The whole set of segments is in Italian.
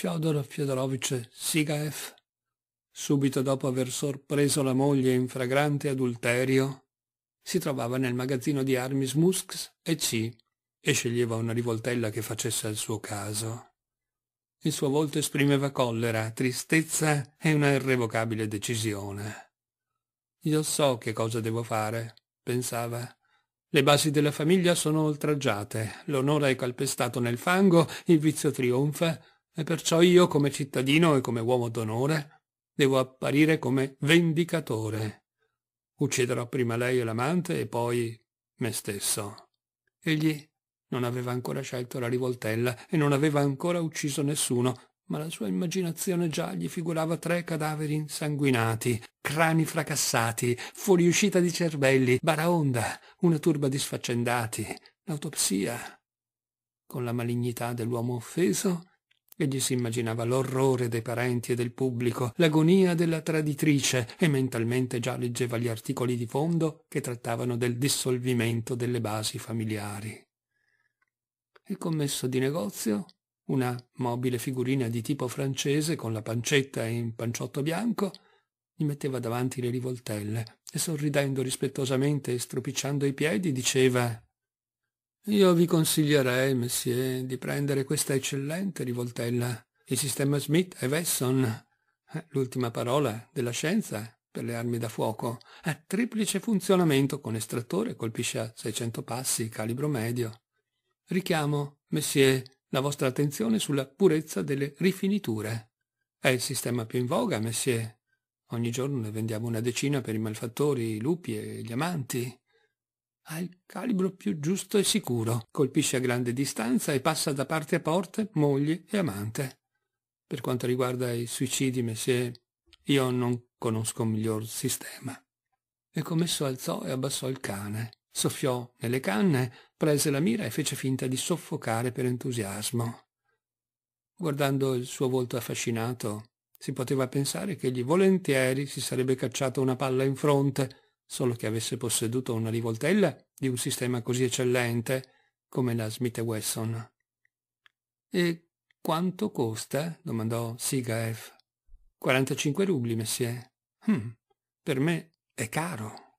Fyodor Fyodorovich Sigaev, subito dopo aver sorpreso la moglie in fragrante adulterio, si trovava nel magazzino di armi Smusks e C e sceglieva una rivoltella che facesse al suo caso. Il suo volto esprimeva collera, tristezza e una irrevocabile decisione. Io so che cosa devo fare, pensava. Le basi della famiglia sono oltraggiate, l'onore è calpestato nel fango, il vizio trionfa, e perciò io come cittadino e come uomo d'onore devo apparire come vendicatore. Ucciderò prima lei e l'amante e poi me stesso. Egli non aveva ancora scelto la rivoltella e non aveva ancora ucciso nessuno, ma la sua immaginazione già gli figurava tre cadaveri insanguinati, crani fracassati, fuoriuscita di cervelli, baraonda, una turba di sfaccendati, l'autopsia. Con la malignità dell'uomo offeso, Egli si immaginava l'orrore dei parenti e del pubblico, l'agonia della traditrice e mentalmente già leggeva gli articoli di fondo che trattavano del dissolvimento delle basi familiari. Il commesso di negozio, una mobile figurina di tipo francese con la pancetta e in panciotto bianco, gli metteva davanti le rivoltelle e sorridendo rispettosamente e stropicciando i piedi diceva io vi consiglierei, monsieur, di prendere questa eccellente rivoltella. Il sistema Smith e Wesson, eh, l'ultima parola della scienza per le armi da fuoco, a eh, triplice funzionamento con estrattore, colpisce a 600 passi, calibro medio. Richiamo, monsieur, la vostra attenzione sulla purezza delle rifiniture. È il sistema più in voga, monsieur. Ogni giorno ne vendiamo una decina per i malfattori, i lupi e gli amanti ha il calibro più giusto e sicuro, colpisce a grande distanza e passa da parte a porte, moglie e amante. Per quanto riguarda i suicidi, messie, io non conosco un miglior sistema. E commesso alzò e abbassò il cane, soffiò nelle canne, prese la mira e fece finta di soffocare per entusiasmo. Guardando il suo volto affascinato, si poteva pensare che egli volentieri si sarebbe cacciato una palla in fronte, solo che avesse posseduto una rivoltella di un sistema così eccellente come la Smith Wesson. E quanto costa? domandò Sigaev. 45 rubli, messie. Hm, per me è caro.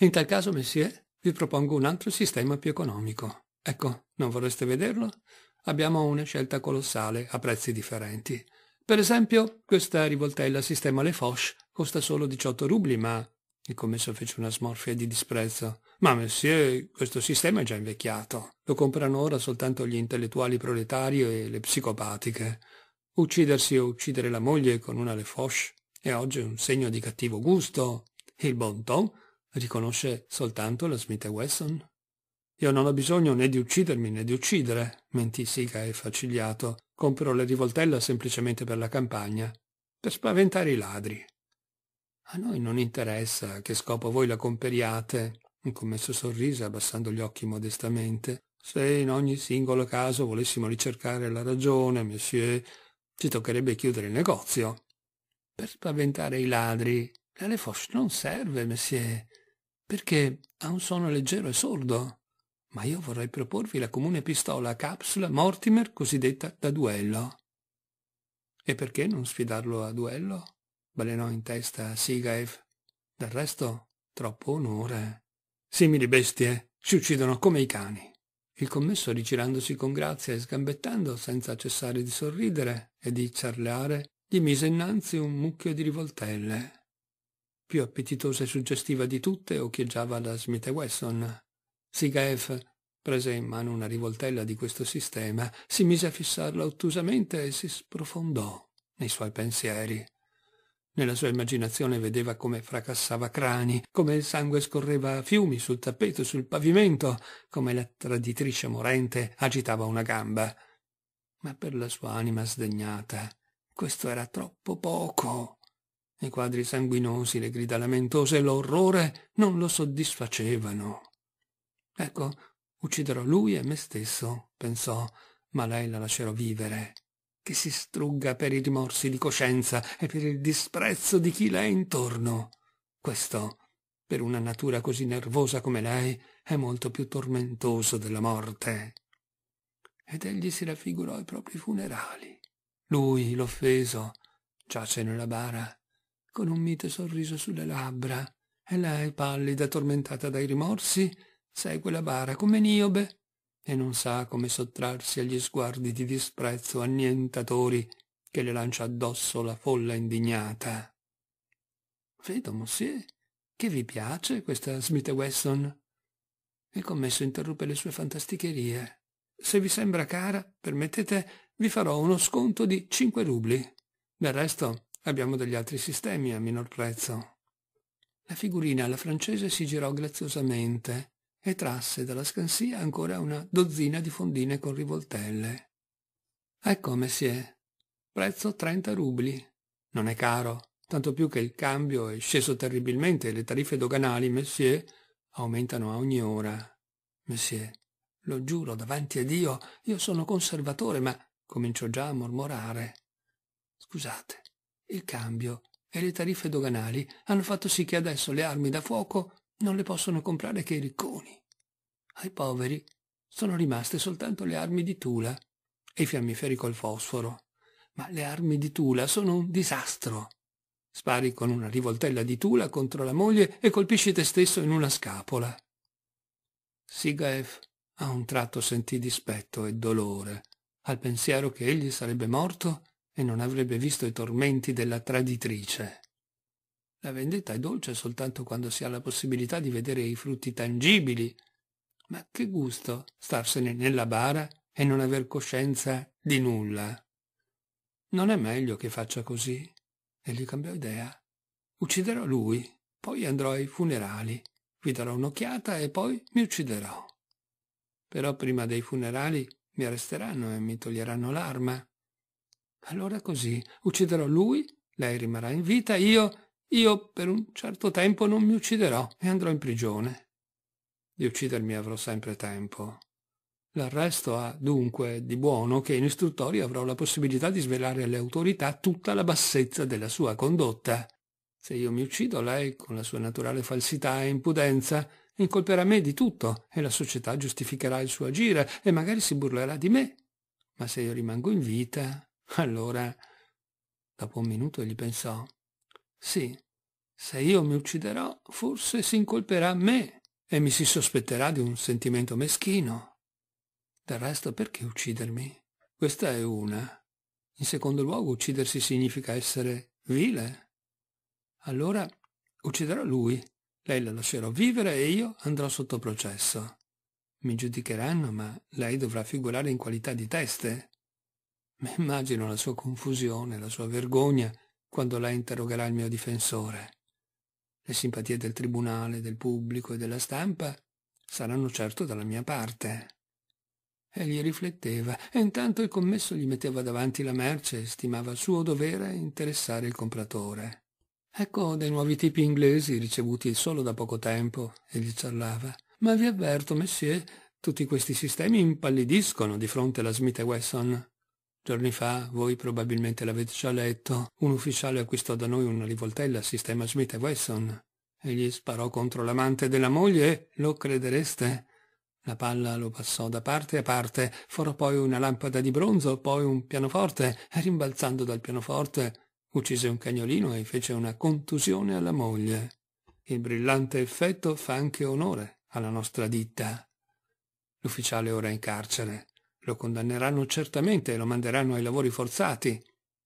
In tal caso, messie, vi propongo un altro sistema più economico. Ecco, non vorreste vederlo? Abbiamo una scelta colossale a prezzi differenti. Per esempio, questa rivoltella sistema Le Foch costa solo 18 rubli, ma il commesso fece una smorfia di disprezzo. Ma monsieur, questo sistema è già invecchiato. Lo comprano ora soltanto gli intellettuali proletari e le psicopatiche. Uccidersi o uccidere la moglie con una lefoche è oggi un segno di cattivo gusto. Il bon ton riconosce soltanto la Smith Wesson. Io non ho bisogno né di uccidermi né di uccidere, mentì Sica e facigliato. Compro la rivoltella semplicemente per la campagna, per spaventare i ladri. A noi non interessa che scopo voi la comperiate, un commesso sorrise abbassando gli occhi modestamente. Se in ogni singolo caso volessimo ricercare la ragione, monsieur, ci toccherebbe chiudere il negozio. Per spaventare i ladri, la Lefoche non serve, monsieur, perché ha un suono leggero e sordo. Ma io vorrei proporvi la comune pistola a capsula Mortimer cosiddetta da duello. E perché non sfidarlo a duello? balenò in testa Sigaev. Del resto, troppo onore. Simili bestie ci uccidono come i cani. Il commesso, rigirandosi con grazia e sgambettando, senza cessare di sorridere e di ciarleare, gli mise innanzi un mucchio di rivoltelle. Più appetitosa e suggestiva di tutte occhieggiava la Smith Wesson. Sigaev prese in mano una rivoltella di questo sistema, si mise a fissarla ottusamente e si sprofondò nei suoi pensieri. Nella sua immaginazione vedeva come fracassava crani, come il sangue scorreva a fiumi sul tappeto, e sul pavimento, come la traditrice morente agitava una gamba. Ma per la sua anima sdegnata, questo era troppo poco. I quadri sanguinosi, le grida lamentose e l'orrore non lo soddisfacevano. Ecco, ucciderò lui e me stesso, pensò, ma lei la lascerò vivere che si strugga per i rimorsi di coscienza e per il disprezzo di chi le è intorno. Questo, per una natura così nervosa come lei, è molto più tormentoso della morte. Ed egli si raffigurò i propri funerali. Lui, l'offeso, giace nella bara, con un mite sorriso sulle labbra, e lei, pallida, tormentata dai rimorsi, segue la bara come Niobe e non sa come sottrarsi agli sguardi di disprezzo annientatori che le lancia addosso la folla indignata. Vedo, monsieur, che vi piace questa Smith Wesson? Il commesso interruppe le sue fantasticherie. Se vi sembra cara, permettete, vi farò uno sconto di 5 rubli. Del resto, abbiamo degli altri sistemi a minor prezzo. La figurina alla francese si girò graziosamente e trasse dalla scansia ancora una dozzina di fondine con rivoltelle. Ecco, messie, prezzo 30 rubli. Non è caro, tanto più che il cambio è sceso terribilmente e le tariffe doganali, messie, aumentano a ogni ora. Messie, lo giuro davanti a Dio, io sono conservatore, ma comincio già a mormorare. Scusate, il cambio e le tariffe doganali hanno fatto sì che adesso le armi da fuoco non le possono comprare che i ricconi. Ai poveri sono rimaste soltanto le armi di Tula e i fiammiferi col fosforo. Ma le armi di Tula sono un disastro. Spari con una rivoltella di Tula contro la moglie e colpisci te stesso in una scapola. Sigaef a un tratto sentì dispetto e dolore al pensiero che egli sarebbe morto e non avrebbe visto i tormenti della traditrice. La vendetta è dolce soltanto quando si ha la possibilità di vedere i frutti tangibili. Ma che gusto starsene nella bara e non aver coscienza di nulla. Non è meglio che faccia così. E gli cambiò idea. Ucciderò lui, poi andrò ai funerali, vi darò un'occhiata e poi mi ucciderò. Però prima dei funerali mi arresteranno e mi toglieranno l'arma. Allora così, ucciderò lui, lei rimarrà in vita, io io per un certo tempo non mi ucciderò e andrò in prigione. Di uccidermi avrò sempre tempo. L'arresto ha dunque di buono che in istruttoria avrò la possibilità di svelare alle autorità tutta la bassezza della sua condotta. Se io mi uccido, lei, con la sua naturale falsità e impudenza, incolperà me di tutto e la società giustificherà il suo agire e magari si burlerà di me. Ma se io rimango in vita, allora... Dopo un minuto gli pensò. Sì, se io mi ucciderò, forse si incolperà me e mi si sospetterà di un sentimento meschino. Del resto, perché uccidermi? Questa è una. In secondo luogo, uccidersi significa essere vile. Allora, ucciderò lui, lei la lascerò vivere e io andrò sotto processo. Mi giudicheranno, ma lei dovrà figurare in qualità di teste. Ma immagino la sua confusione, la sua vergogna, quando la interrogherà il mio difensore. Le simpatie del tribunale, del pubblico e della stampa saranno certo dalla mia parte. Egli rifletteva e intanto il commesso gli metteva davanti la merce e stimava suo dovere interessare il compratore. Ecco dei nuovi tipi inglesi ricevuti solo da poco tempo, egli ciarlava. Ma vi avverto, messieurs, tutti questi sistemi impallidiscono di fronte alla Smith Wesson. Giorni fa, voi probabilmente l'avete già letto, un ufficiale acquistò da noi una rivoltella a sistema Smith Wesson e gli sparò contro l'amante della moglie, lo credereste? La palla lo passò da parte a parte, forò poi una lampada di bronzo, poi un pianoforte, e rimbalzando dal pianoforte uccise un cagnolino e fece una contusione alla moglie. Il brillante effetto fa anche onore alla nostra ditta. L'ufficiale ora è in carcere. Lo condanneranno certamente e lo manderanno ai lavori forzati.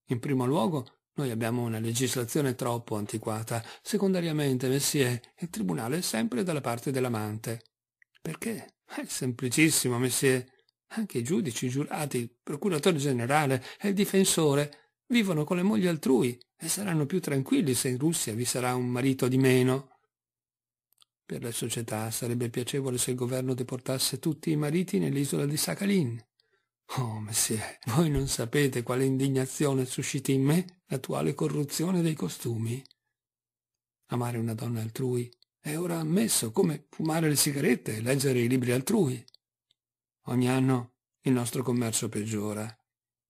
In primo luogo, noi abbiamo una legislazione troppo antiquata. Secondariamente, Messier, il tribunale è sempre dalla parte dell'amante. Perché? È semplicissimo, Messier. Anche i giudici, i giurati, il procuratore generale e il difensore vivono con le mogli altrui e saranno più tranquilli se in Russia vi sarà un marito di meno. Per la società sarebbe piacevole se il governo deportasse tutti i mariti nell'isola di Sakhalin. Oh, messie, voi non sapete quale indignazione susciti in me l'attuale corruzione dei costumi. Amare una donna altrui è ora ammesso come fumare le sigarette e leggere i libri altrui. Ogni anno il nostro commercio peggiora.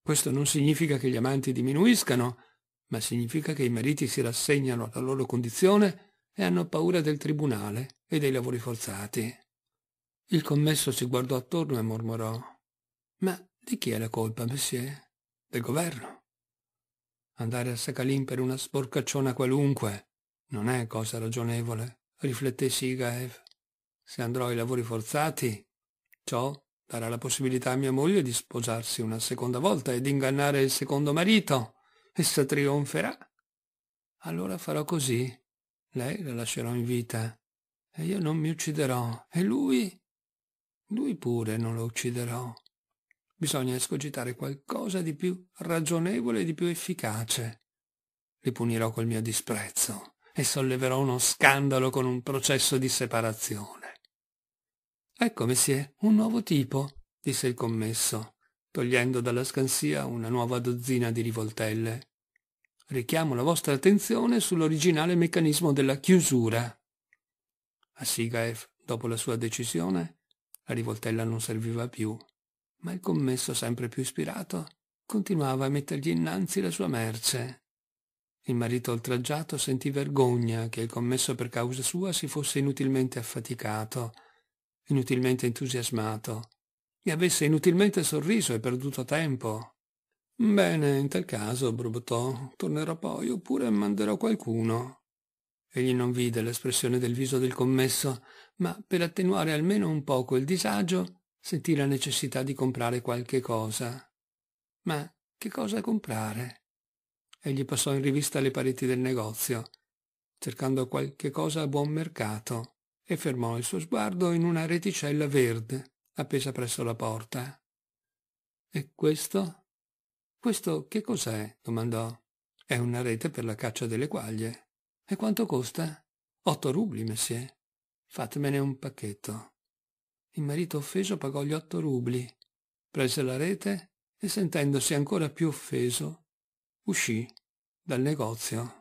Questo non significa che gli amanti diminuiscano, ma significa che i mariti si rassegnano alla loro condizione e hanno paura del tribunale e dei lavori forzati. Il commesso si guardò attorno e mormorò. Ma di chi è la colpa, monsieur? Eh. Del governo. Andare a Sakhalin per una sporcacciona qualunque non è cosa ragionevole, rifletté Sigaev. Se andrò ai lavori forzati, ciò darà la possibilità a mia moglie di sposarsi una seconda volta e di ingannare il secondo marito. Essa trionferà. Allora farò così. Lei la lascerò in vita. E io non mi ucciderò. E lui? Lui pure non lo ucciderò. Bisogna escogitare qualcosa di più ragionevole e di più efficace. Li punirò col mio disprezzo e solleverò uno scandalo con un processo di separazione. Ecco, messie, un nuovo tipo, disse il commesso, togliendo dalla scansia una nuova dozzina di rivoltelle. Richiamo la vostra attenzione sull'originale meccanismo della chiusura. A Sigaev, dopo la sua decisione, la rivoltella non serviva più ma il commesso, sempre più ispirato, continuava a mettergli innanzi la sua merce. Il marito oltraggiato sentì vergogna che il commesso per causa sua si fosse inutilmente affaticato, inutilmente entusiasmato, e avesse inutilmente sorriso e perduto tempo. Bene, in tal caso, borbottò, tornerò poi oppure manderò qualcuno. Egli non vide l'espressione del viso del commesso, ma per attenuare almeno un poco il disagio, sentì la necessità di comprare qualche cosa. Ma che cosa comprare? Egli passò in rivista le pareti del negozio, cercando qualche cosa a buon mercato, e fermò il suo sguardo in una reticella verde appesa presso la porta. E questo? Questo che cos'è? domandò. È una rete per la caccia delle quaglie. E quanto costa? Otto rubli, messie. Fatemene un pacchetto. Il marito offeso pagò gli otto rubli, prese la rete e sentendosi ancora più offeso uscì dal negozio.